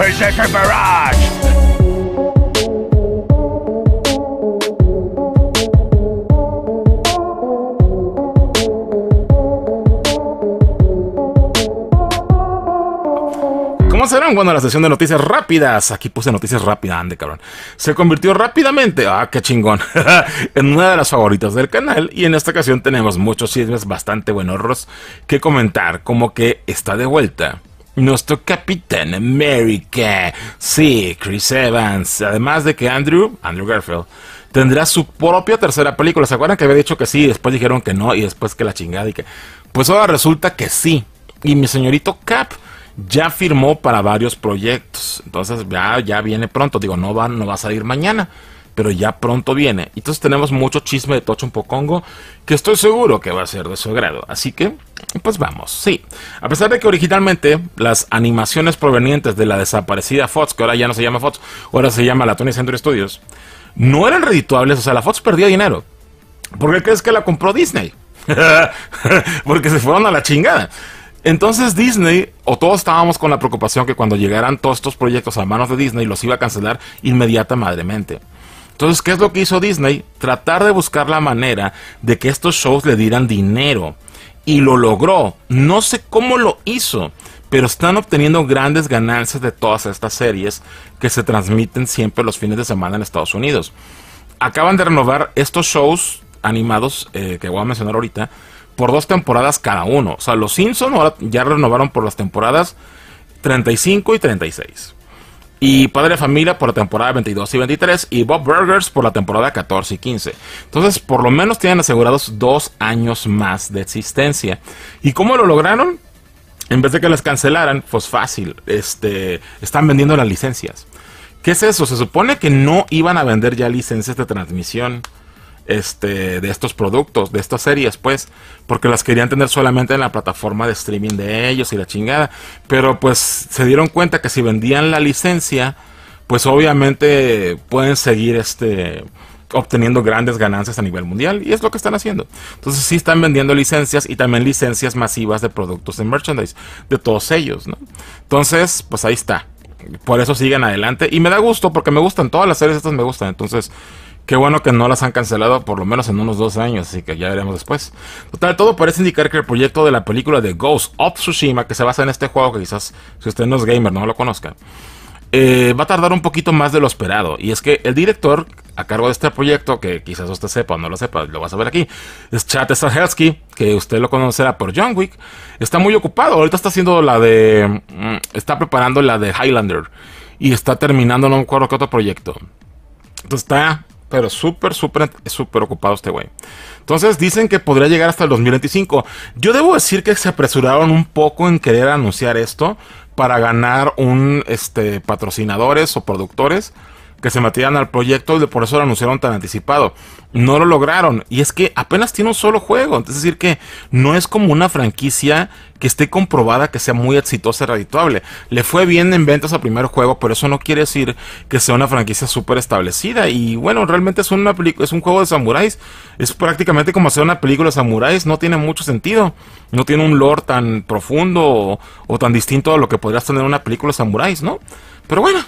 ¿Cómo serán? Bueno, la sesión de noticias rápidas. Aquí puse noticias rápidas, ande cabrón. Se convirtió rápidamente, ah, qué chingón, en una de las favoritas del canal. Y en esta ocasión tenemos muchos chismes bastante buenos que comentar, como que está de vuelta nuestro Capitán América. Sí, Chris Evans. Además de que Andrew, Andrew Garfield, tendrá su propia tercera película. ¿Se acuerdan que había dicho que sí? Después dijeron que no y después que la chingada y que... Pues ahora resulta que sí. Y mi señorito Cap ya firmó para varios proyectos. Entonces ya, viene pronto. Digo, no va, no va a salir mañana pero ya pronto viene. Entonces tenemos mucho chisme de Tocho un Pocongo que estoy seguro que va a ser de su agrado. Así que, pues vamos, sí. A pesar de que originalmente las animaciones provenientes de la desaparecida Fox, que ahora ya no se llama Fox, ahora se llama la Tony Studios, no eran redituables, o sea, la Fox perdía dinero. ¿Por qué crees que la compró Disney? Porque se fueron a la chingada. Entonces Disney, o todos estábamos con la preocupación que cuando llegaran todos estos proyectos a manos de Disney los iba a cancelar inmediatamente. madremente. Entonces, ¿qué es lo que hizo Disney? Tratar de buscar la manera de que estos shows le dieran dinero. Y lo logró. No sé cómo lo hizo, pero están obteniendo grandes ganancias de todas estas series que se transmiten siempre los fines de semana en Estados Unidos. Acaban de renovar estos shows animados eh, que voy a mencionar ahorita por dos temporadas cada uno. O sea, los Simpsons ya renovaron por las temporadas 35 y 36 y Padre de Familia por la temporada 22 y 23 y Bob Burgers por la temporada 14 y 15. Entonces, por lo menos tienen asegurados dos años más de existencia. ¿Y cómo lo lograron? En vez de que las cancelaran, pues fácil, este, están vendiendo las licencias. ¿Qué es eso? Se supone que no iban a vender ya licencias de transmisión este, de estos productos, de estas series, pues, porque las querían tener solamente en la plataforma de streaming de ellos y la chingada. Pero pues se dieron cuenta que si vendían la licencia, pues obviamente pueden seguir este obteniendo grandes ganancias a nivel mundial y es lo que están haciendo. Entonces sí están vendiendo licencias y también licencias masivas de productos de merchandise de todos ellos, ¿no? Entonces, pues ahí está. Por eso siguen adelante y me da gusto porque me gustan todas las series estas me gustan. Entonces, Qué bueno que no las han cancelado por lo menos en unos dos años, así que ya veremos después. Total, todo parece indicar que el proyecto de la película de Ghost of Tsushima, que se basa en este juego, que quizás si usted no es gamer no lo conozca, eh, va a tardar un poquito más de lo esperado. Y es que el director a cargo de este proyecto, que quizás usted sepa o no lo sepa, lo vas a ver aquí, es Chad Stahelski, que usted lo conocerá por John Wick, está muy ocupado. Ahorita está haciendo la de. Mm, está preparando la de Highlander. Y está terminando, no me acuerdo qué otro proyecto. Entonces está pero súper, súper, súper ocupado este güey. Entonces dicen que podría llegar hasta el 2025. Yo debo decir que se apresuraron un poco en querer anunciar esto para ganar un este, patrocinadores o productores que se metieran al proyecto y por eso lo anunciaron tan anticipado. No lo lograron. Y es que apenas tiene un solo juego. Es decir, que no es como una franquicia que esté comprobada que sea muy exitosa y redituable. Le fue bien en ventas al primer juego, pero eso no quiere decir que sea una franquicia súper establecida. Y bueno, realmente es, una es un juego de samuráis. Es prácticamente como hacer una película de samuráis. No tiene mucho sentido. No tiene un lore tan profundo o, tan distinto a lo que podrías tener una película de samuráis, ¿no? Pero bueno,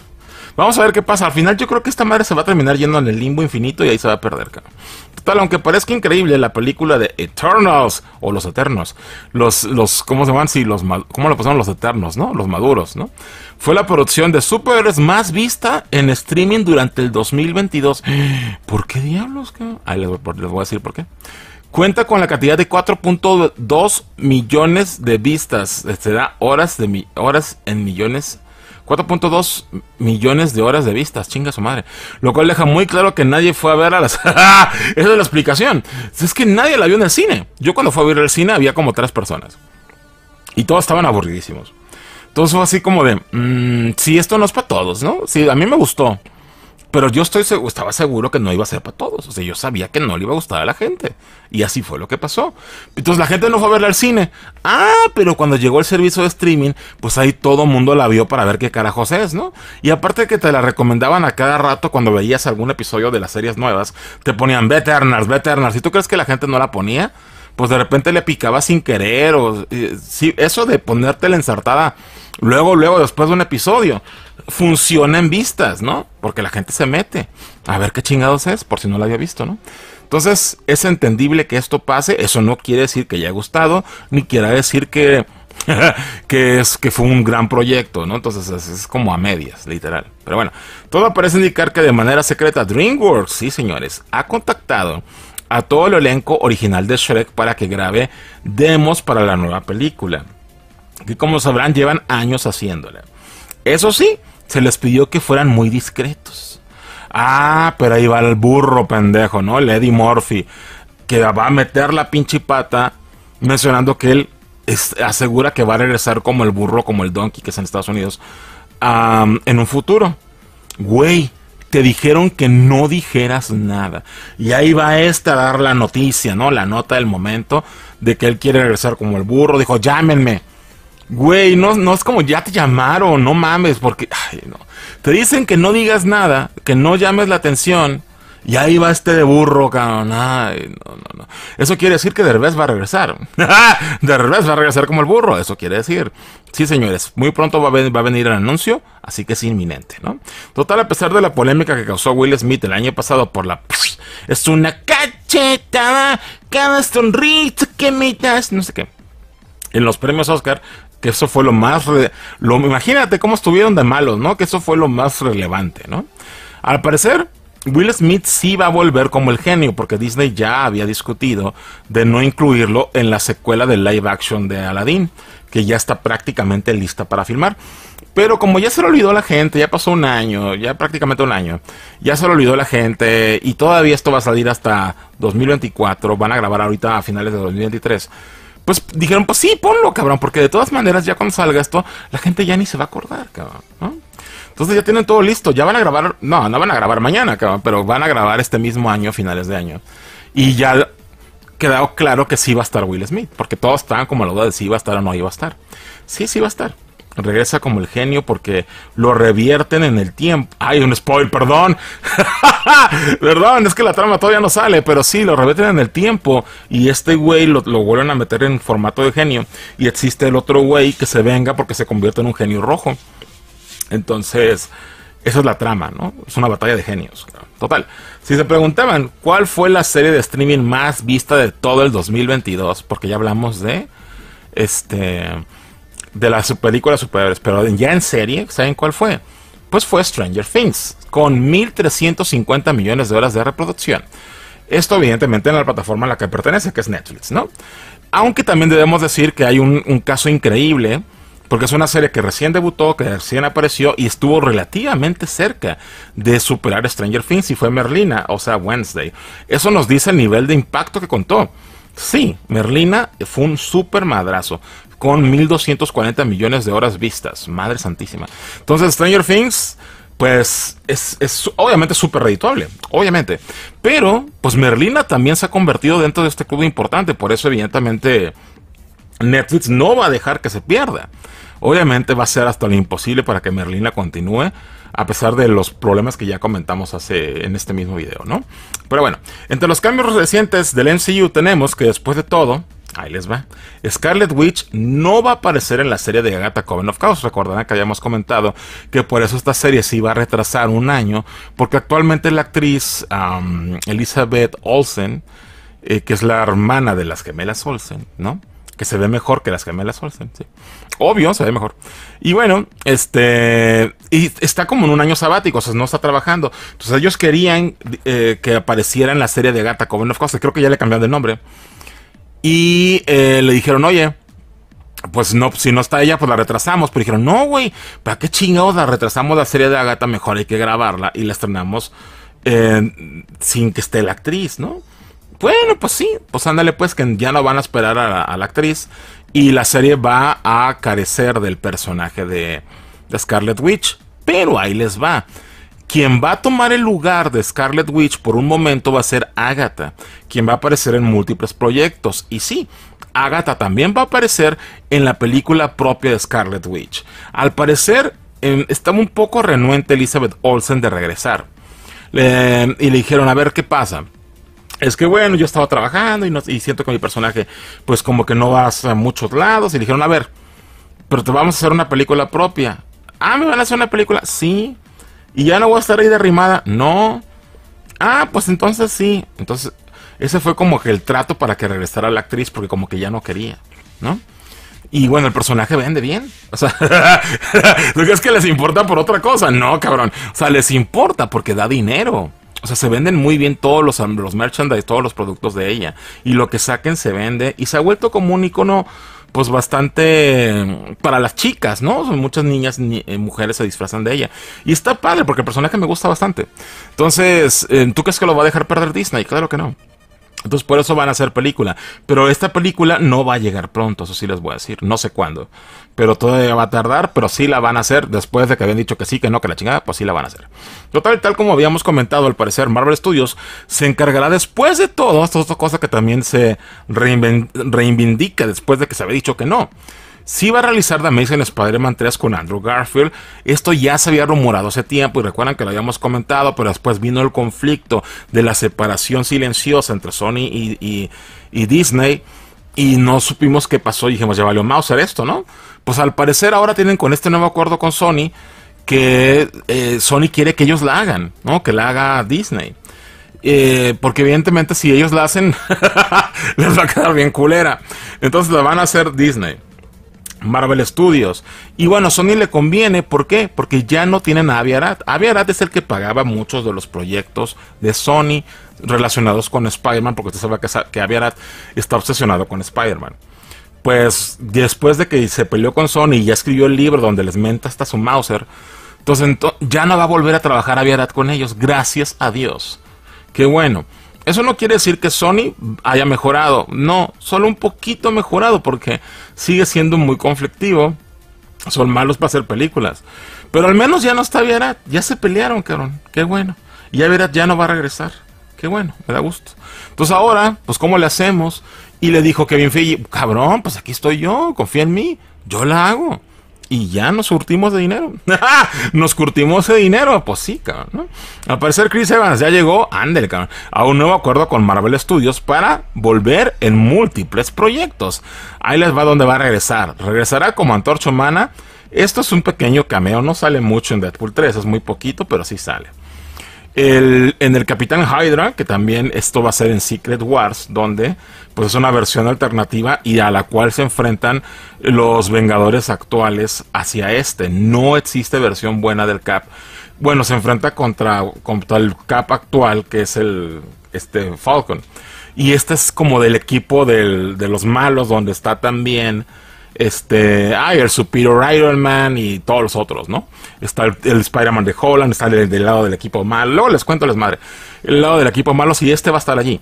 Vamos a ver qué pasa. Al final yo creo que esta madre se va a terminar yendo en el limbo infinito y ahí se va a perder, cabrón. Total, aunque parezca increíble, la película de Eternals, o los Eternos, los, los, ¿cómo se llaman? Sí, los, ¿cómo lo pasaron los Eternos, no? Los maduros, ¿no? Fue la producción de superhéroes más vista en streaming durante el 2022. ¿Por qué diablos, cabrón? Ahí les, voy a decir por qué cuenta con la cantidad de 4.2 millones de vistas. Se este, horas, de horas en millones 4.2 millones de horas de vistas, chinga su madre. Lo cual deja muy claro que nadie fue a ver a las... Esa es la explicación. Es que nadie la vio en el cine. Yo cuando fui a ver el cine había como tres personas. Y todos estaban aburridísimos. Entonces fue así como de... Mm, si esto no es para todos, ¿no? Si a mí me gustó. Pero yo estoy estaba seguro que no iba a ser para todos. O sea, yo sabía que no le iba a gustar a la gente. Y así fue lo que pasó. Entonces la gente no fue a verla al cine. Ah, pero cuando llegó el servicio de streaming, pues ahí todo mundo la vio para ver qué carajos es, ¿no? Y aparte que te la recomendaban a cada rato cuando veías algún episodio de las series nuevas, te ponían Veternals, Veternals. ¿Y tú crees que la gente no la ponía? pues de repente le picaba sin querer o eh, eso de ponerte la ensartada luego, luego, después de un episodio, funciona en vistas, ¿no? Porque la gente se mete a ver qué chingados es, por si no la había visto, ¿no? Entonces es entendible que esto pase, eso no quiere decir que haya gustado, ni quiera decir que... que es que fue un gran proyecto, ¿no? Entonces es, como a medias, literal. Pero bueno, todo parece indicar que de manera secreta DreamWorks, sí señores, ha contactado a todo el elenco original de Shrek para que grabe demos para la nueva película, que como sabrán llevan años haciéndola. Eso sí, se les pidió que fueran muy discretos. Ah, pero ahí va el burro pendejo, ¿no? Lady Murphy, que va a meter la pinche pata mencionando que él asegura que va a regresar como el burro, como el donkey que es en Estados Unidos, en un futuro. Güey, te dijeron que no dijeras nada. Y ahí va esta a dar la noticia, ¿no? La nota del momento de que él quiere regresar como el burro. Dijo, llámenme. Güey, no, no es como ya te llamaron, no mames, porque... Ay, no. Te dicen que no digas nada, que no llames la atención y ahí va este de burro, cabrón. no, no, no. Eso quiere decir que Derbez va a regresar. Derbez va a regresar como el burro, eso quiere decir. Sí, señores, muy pronto va a, va a, venir el anuncio, así que es inminente, ¿no? Total, a pesar de la polémica que causó Will Smith el año pasado por la... Es una cachetada, cada sonrisa que me no sé qué. En los premios Oscar, que eso fue lo más... lo, imagínate cómo estuvieron de malos, ¿no? Que eso fue lo más relevante, ¿no? Al parecer, Will Smith sí va a volver como el genio, porque Disney ya había discutido de no incluirlo en la secuela del live action de Aladdin, que ya está prácticamente lista para filmar. Pero como ya se lo olvidó la gente, ya pasó un año, ya prácticamente un año, ya se lo olvidó la gente y todavía esto va a salir hasta 2024, van a grabar ahorita a finales de 2023. Pues dijeron, pues sí, ponlo, cabrón, porque de todas maneras ya cuando salga esto, la gente ya ni se va a acordar, cabrón. ¿no? Entonces ya tienen todo listo, ya van a grabar, no, no van a grabar mañana, cabrón, pero van a grabar este mismo año, finales de año. Y ya quedó claro que sí va a estar Will Smith, porque todos estaban como a la duda de si iba a estar o no iba a estar. Sí, sí va a estar. Regresa como el genio porque lo revierten en el tiempo. Ay, un spoiler, perdón. perdón, es que la trama todavía no sale, pero sí, lo revierten en el tiempo y este güey lo, lo vuelven a meter en formato de genio y existe el otro güey que se venga porque se convierte en un genio rojo. Entonces, esa es la trama, ¿no? Es una batalla de genios. Total. Si se preguntaban cuál fue la serie de streaming más vista de todo el 2022, porque ya hablamos de este de las películas superiores, pero ya en serie, ¿saben cuál fue? Pues fue Stranger Things, con 1.350 millones de horas de reproducción. Esto evidentemente en la plataforma a la que pertenece, que es Netflix, ¿no? Aunque también debemos decir que hay un, un caso increíble porque es una serie que recién debutó, que recién apareció y estuvo relativamente cerca de superar Stranger Things y fue Merlina, o sea, Wednesday. Eso nos dice el nivel de impacto que contó. Sí, Merlina fue un super madrazo con 1240 millones de horas vistas, madre santísima. Entonces, Stranger Things pues es, obviamente súper redituable, obviamente. Pero, pues Merlina también se ha convertido dentro de este club importante, por eso evidentemente Netflix no va a dejar que se pierda. Obviamente va a ser hasta lo imposible para que Merlina continúe, a pesar de los problemas que ya comentamos hace en este mismo video, ¿no? Pero bueno, entre los cambios recientes del MCU tenemos que después de todo, Ahí les va. Scarlet Witch no va a aparecer en la serie de Agatha Coven of Recordarán que habíamos comentado que por eso esta serie se iba a retrasar un año, porque actualmente la actriz Elizabeth Olsen, eh, que es la hermana de las gemelas Olsen, ¿no? se ve mejor que las gemelas Olsen, Obvio, se ve mejor. Y bueno, este. Y está como en un año sabático, o sea, no está trabajando. Entonces ellos querían eh, que apareciera en la serie de Gata Coven of Cosas. Creo que ya le cambiaron de nombre. Y eh, le dijeron, oye, pues no, si no está ella, pues la retrasamos. Pero dijeron, no, güey, ¿para qué chingados la retrasamos la serie de gata, Mejor hay que grabarla y la estrenamos eh, sin que esté la actriz, ¿no? Bueno, pues sí, pues ándale pues que ya no van a esperar a la, actriz y la serie va a carecer del personaje de, Scarlet Witch. Pero ahí les va. Quien va a tomar el lugar de Scarlet Witch por un momento va a ser Agatha, quien va a aparecer en múltiples proyectos. Y sí, Agatha también va a aparecer en la película propia de Scarlet Witch. Al parecer, em, estaba un poco renuente Elizabeth Olsen de regresar. y le dijeron, a ver qué pasa es que bueno, yo estaba trabajando y, y siento que mi personaje, pues como que no vas a muchos lados. Y dijeron, a ver, pero te vamos a hacer una película propia. Ah, me van a hacer una película, sí. Y ya no voy a estar ahí derrimada, no. Ah, pues entonces sí. Entonces, ese fue como que el trato para que regresara la actriz, porque como que ya no quería, ¿no? Y bueno, el personaje vende bien. O sea, que es que les importa por otra cosa? No, cabrón. O sea, les importa porque da dinero. O sea, se venden muy bien todos los, los merchandise, todos los productos de ella. Y lo que saquen se vende. Y se ha vuelto como un icono pues bastante para las chicas, ¿no? Muchas niñas, y eh, mujeres se disfrazan de ella. Y está padre porque el personaje me gusta bastante. Entonces, eh, ¿tú crees que lo va a dejar perder Disney? Claro que no. Entonces por eso van a hacer película. Pero esta película no va a llegar pronto, eso sí les voy a decir. No sé cuándo. Pero todavía va a tardar, pero sí la van a hacer después de que habían dicho que sí, que no, que la chingada, pues sí la van a hacer. Total, tal como habíamos comentado, al parecer Marvel Studios se encargará después de todo. Esto es otra cosa que también se reivindica después de que se había dicho que no. Si va a realizar The Amazing Spider-Man 3 con Andrew Garfield. Esto ya se había rumorado hace tiempo y recuerdan que lo habíamos comentado, pero después vino el conflicto de la separación silenciosa entre Sony y, Disney. Y no supimos qué pasó y dijimos, ya valió Mauser esto, ¿no? Pues al parecer ahora tienen con este nuevo acuerdo con Sony que eh, Sony quiere que ellos la hagan, ¿no? Que la haga Disney. Eh, porque evidentemente si ellos la hacen, les va a quedar bien culera. Entonces la van a hacer Disney. Marvel Studios. Y bueno, Sony le conviene, ¿por qué? Porque ya no tienen a Aviarat. Aviarat es el que pagaba muchos de los proyectos de Sony relacionados con Spider-Man, porque usted sabe que, que está obsesionado con Spider-Man. Pues después de que se peleó con Sony y ya escribió el libro donde les menta hasta su Mauser, entonces ya no va a volver a trabajar Aviarat con ellos, gracias a Dios. Qué bueno. Eso no quiere decir que Sony haya mejorado, no, solo un poquito mejorado porque sigue siendo muy conflictivo. Son malos para hacer películas. Pero al menos ya no está Vierat, ya se pelearon, cabrón, qué bueno. y Ya Vierat ya no va a regresar, qué bueno, me da gusto. Entonces ahora, pues ¿cómo le hacemos? Y le dijo Kevin Feige, cabrón, pues aquí estoy yo, confía en mí, yo la hago y ya nos surtimos de dinero. nos curtimos de dinero. Pues sí, cabrón. Al parecer Chris Evans ya llegó, ándale, cabrón, a un nuevo acuerdo con Marvel Studios para volver en múltiples proyectos. Ahí les va donde va a regresar. Regresará como Antorcha Humana. Esto es un pequeño cameo, no sale mucho en Deadpool 3, es muy poquito, pero sí sale en el Capitán Hydra, que también esto va a ser en Secret Wars, donde pues es una versión alternativa y a la cual se enfrentan los Vengadores actuales hacia este. No existe versión buena del Cap. Bueno, se enfrenta contra, el Cap actual, que es el este Falcon. Y este es como del equipo de los malos, donde está también este, ay el Superior Iron Man y todos los otros, ¿no? Está el, Spider-Man de Holland, está del lado del equipo malo, luego les cuento les madre, el lado del equipo malo, si este va a estar allí.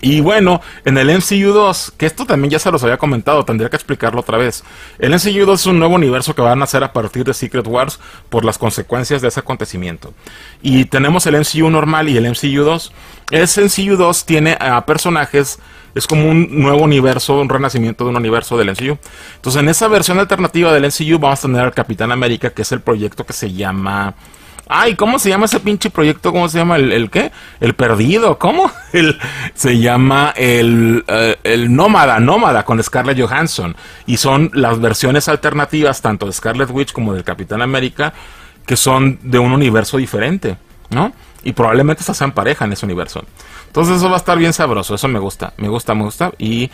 Y bueno, en el MCU 2, que esto también ya se los había comentado, tendría que explicarlo otra vez. El MCU 2 es un nuevo universo que van a hacer a partir de Secret Wars por las consecuencias de ese acontecimiento. Y tenemos el MCU normal y el MCU 2. El MCU 2 tiene a personajes, es como un nuevo universo, un renacimiento de un universo del MCU. Entonces, en esa versión alternativa del MCU vamos a tener al Capitán América, que es el proyecto que se llama Ay, ¿cómo se llama ese pinche proyecto? ¿Cómo se llama? ¿El, el qué? El perdido, ¿cómo? se llama eh, el, Nómada, Nómada con Scarlett Johansson. Y son las versiones alternativas, tanto de Scarlett Witch como del Capitán América, que son de un universo diferente, ¿no? Y probablemente se sean pareja en ese universo. Entonces eso va a estar bien sabroso, eso me gusta, me gusta, me gusta. Y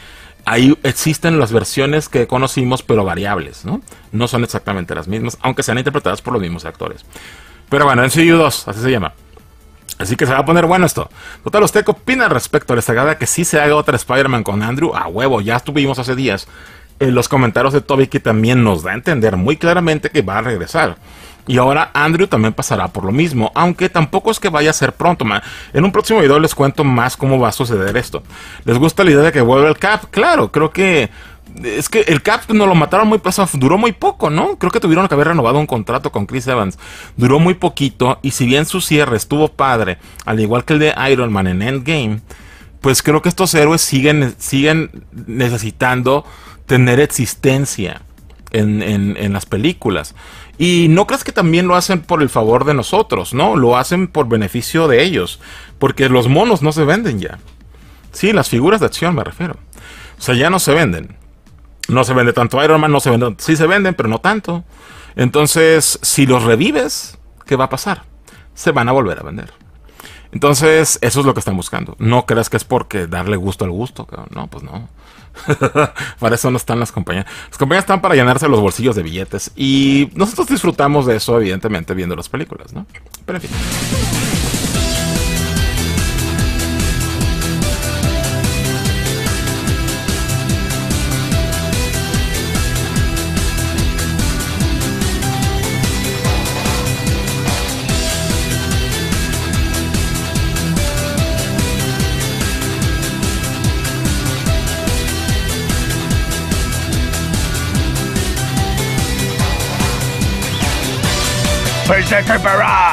ahí existen las versiones que conocimos, pero variables, ¿no? No son exactamente las mismas, aunque sean interpretadas por los mismos actores. Pero bueno, en cu 2, así se llama. Así que se va a poner bueno esto. Total, ¿usted qué opina respecto respecto? la estagada que si se haga otra Spider-Man con Andrew? A huevo, ya estuvimos hace días en eh, los comentarios de Toby que también nos da a entender muy claramente que va a regresar. Y ahora Andrew también pasará por lo mismo, aunque tampoco es que vaya a ser pronto. En un próximo video les cuento más cómo va a suceder esto. ¿Les gusta la idea de que vuelva el Cap? Claro, creo que es que el Cap no lo mataron muy duró muy poco, ¿no? Creo que tuvieron que haber renovado un contrato con Chris Evans. Duró muy poquito y si bien su cierre estuvo padre, al igual que el de Iron Man en Endgame, pues creo que estos héroes siguen, siguen necesitando tener existencia en, las películas. Y no crees que también lo hacen por el favor de nosotros, ¿no? Lo hacen por beneficio de ellos, porque los monos no se venden ya. Sí, las figuras de acción me refiero. O sea, ya no se venden. No se vende tanto Iron Man, no se vende, sí se venden, pero no tanto. Entonces, si los revives, ¿qué va a pasar? Se van a volver a vender. Entonces, eso es lo que están buscando. No creas que es porque darle gusto al gusto. No, pues no. para eso no están las compañías. Las compañías están para llenarse los bolsillos de billetes. Y nosotros disfrutamos de eso, evidentemente, viendo las películas, ¿no? Pero en fin. Recuperate!